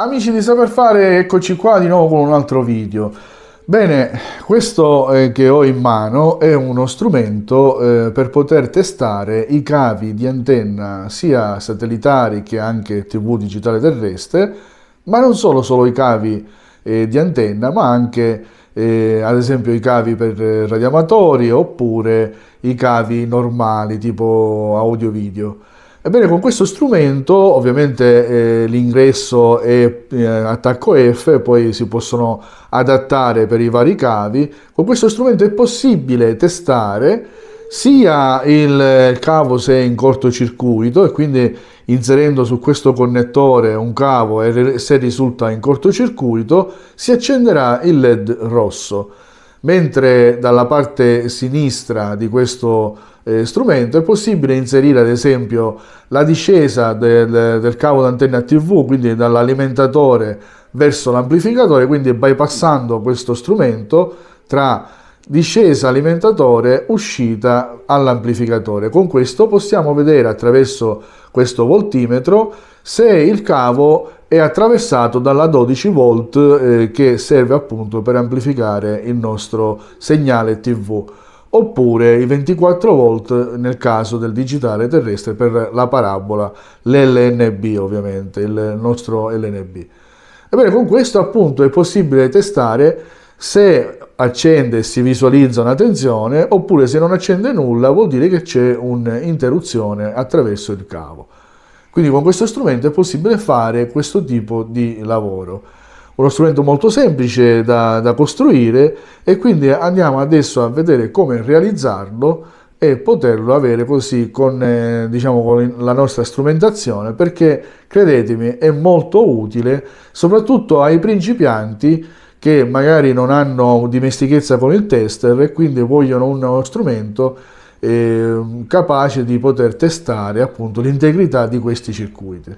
Amici di Saper Fare, eccoci qua di nuovo con un altro video. Bene, questo eh, che ho in mano è uno strumento eh, per poter testare i cavi di antenna sia satellitari che anche TV digitale terrestre, ma non solo, solo i cavi eh, di antenna, ma anche eh, ad esempio i cavi per radioamatori oppure i cavi normali tipo audio-video. Ebbene, con questo strumento, ovviamente eh, l'ingresso è eh, a F, poi si possono adattare per i vari cavi. Con questo strumento è possibile testare sia il cavo se è in cortocircuito e quindi inserendo su questo connettore un cavo e se risulta in cortocircuito si accenderà il led rosso mentre dalla parte sinistra di questo eh, strumento è possibile inserire ad esempio la discesa del, del cavo d'antenna TV, quindi dall'alimentatore verso l'amplificatore, quindi bypassando questo strumento tra discesa alimentatore, uscita all'amplificatore. Con questo possiamo vedere attraverso questo voltimetro se il cavo è attraversato dalla 12 volt eh, che serve appunto per amplificare il nostro segnale TV oppure i 24 volt nel caso del digitale terrestre per la parabola, l'LNB ovviamente, il nostro LNB. Ebbene, con questo appunto è possibile testare se accende e si visualizza una tensione oppure se non accende nulla vuol dire che c'è un'interruzione attraverso il cavo. Quindi con questo strumento è possibile fare questo tipo di lavoro uno strumento molto semplice da, da costruire e quindi andiamo adesso a vedere come realizzarlo e poterlo avere così con, eh, diciamo, con la nostra strumentazione perché credetemi è molto utile soprattutto ai principianti che magari non hanno dimestichezza con il tester e quindi vogliono uno strumento eh, capace di poter testare appunto l'integrità di questi circuiti.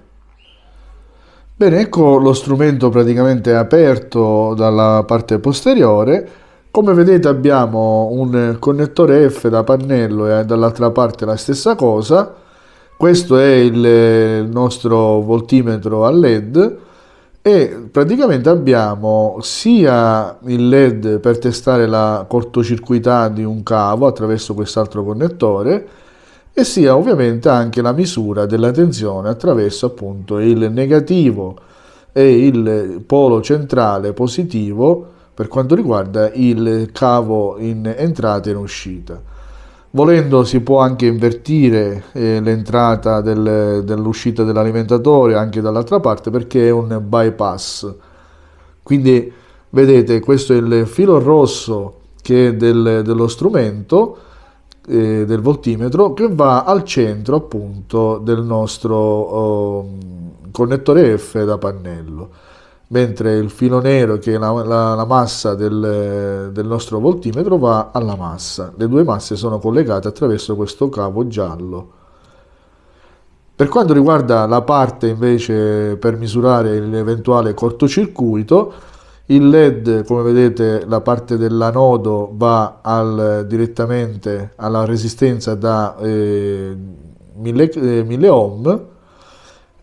Bene, ecco lo strumento praticamente aperto dalla parte posteriore. Come vedete abbiamo un connettore F da pannello e dall'altra parte la stessa cosa. Questo è il nostro voltimetro a LED e praticamente abbiamo sia il LED per testare la cortocircuità di un cavo attraverso quest'altro connettore e sia ovviamente anche la misura della tensione attraverso appunto il negativo e il polo centrale positivo per quanto riguarda il cavo in entrata e in uscita. Volendo si può anche invertire eh, l'entrata del, dell'uscita dell'alimentatore anche dall'altra parte perché è un bypass. Quindi vedete questo è il filo rosso che è del, dello strumento eh, del voltimetro che va al centro appunto del nostro oh, connettore F da pannello mentre il filo nero che è la, la, la massa del, del, nostro voltimetro va alla massa. Le due masse sono collegate attraverso questo cavo giallo. Per quanto riguarda la parte invece per misurare l'eventuale cortocircuito, il LED, come vedete, la parte dell'anodo va al, direttamente alla resistenza da 1000, eh, 1000 eh, ohm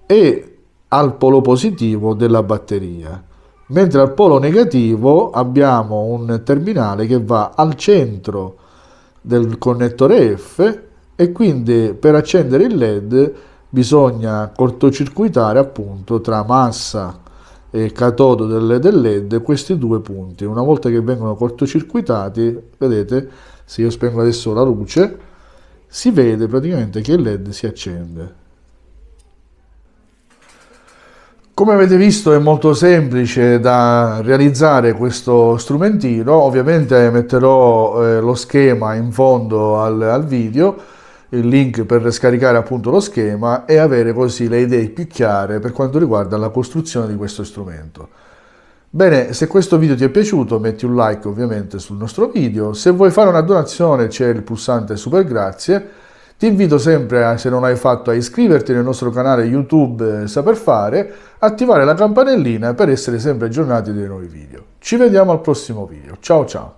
e al polo positivo della batteria mentre al polo negativo abbiamo un terminale che va al centro del connettore F e quindi per accendere il LED bisogna cortocircuitare appunto tra massa e catodo del, del LED questi due punti. Una volta che vengono cortocircuitati, vedete, se io spengo adesso la luce, si vede praticamente che il LED si accende. Come avete visto è molto semplice da realizzare questo strumentino, ovviamente metterò eh, lo schema in fondo al, al video, il link per scaricare appunto lo schema e avere così le idee più chiare per quanto riguarda la costruzione di questo strumento. Bene, se questo video ti è piaciuto metti un like ovviamente sul nostro video, se vuoi fare una donazione c'è il pulsante super grazie, ti invito sempre, eh, se non hai fatto, a iscriverti nel nostro canale YouTube eh, Saper Fare, attivare la campanellina per essere sempre aggiornati dei nuovi video. Ci vediamo al prossimo video, ciao ciao!